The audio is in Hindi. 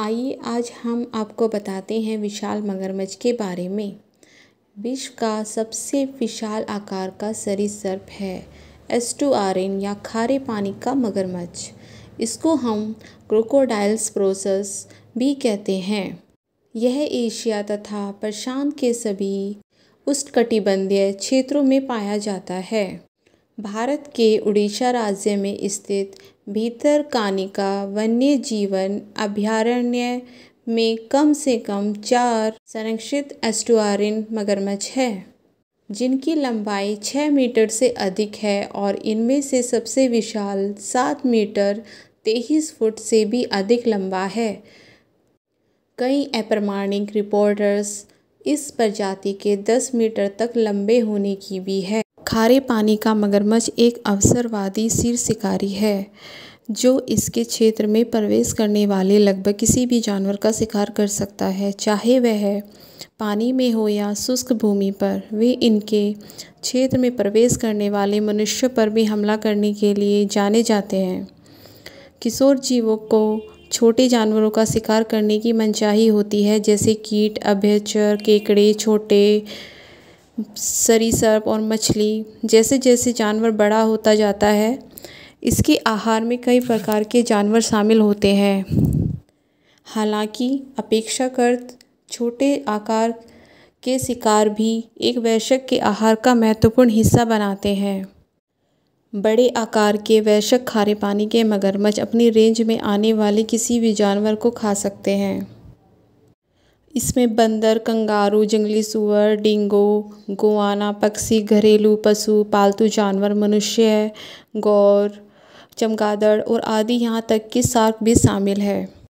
आइए आज हम आपको बताते हैं विशाल मगरमच्छ के बारे में विश्व का सबसे विशाल आकार का सर्प है एस टू आर एन या खारे पानी का मगरमच्छ इसको हम क्रोकोडाइल्स प्रोसेस भी कहते हैं यह एशिया तथा प्रशांत के सभी उष्णकटिबंधीय क्षेत्रों में पाया जाता है भारत के उड़ीसा राज्य में स्थित वन्य जीवन अभ्यारण्य में कम से कम चार संरक्षित एस्टुआरिन मगरमच्छ है जिनकी लंबाई छः मीटर से अधिक है और इनमें से सबसे विशाल सात मीटर तेईस फुट से भी अधिक लंबा है कई अप्रमाणिक रिपोर्टर्स इस प्रजाति के दस मीटर तक लंबे होने की भी है खारे पानी का मगरमच्छ एक अवसरवादी सिर शिकारी है जो इसके क्षेत्र में प्रवेश करने वाले लगभग किसी भी जानवर का शिकार कर सकता है चाहे वह पानी में हो या शुष्क भूमि पर वे इनके क्षेत्र में प्रवेश करने वाले मनुष्य पर भी हमला करने के लिए जाने जाते हैं किशोर जीवों को छोटे जानवरों का शिकार करने की मनचाही होती है जैसे कीट अभ्यचर केकड़े छोटे सरीसृप और मछली जैसे जैसे जानवर बड़ा होता जाता है इसके आहार में कई प्रकार के जानवर शामिल होते हैं हालांकि अपेक्षाकृत छोटे आकार के शिकार भी एक वैश्यक के आहार का महत्वपूर्ण हिस्सा बनाते हैं बड़े आकार के वैश्यक खारे पानी के मगरमच्छ अपनी रेंज में आने वाले किसी भी जानवर को खा सकते हैं इसमें बंदर कंगारू जंगली सुअर डिंगो गोआना पक्षी घरेलू पशु पालतू जानवर मनुष्य गौर चमगादड़ और आदि यहाँ तक कि शार्क भी शामिल है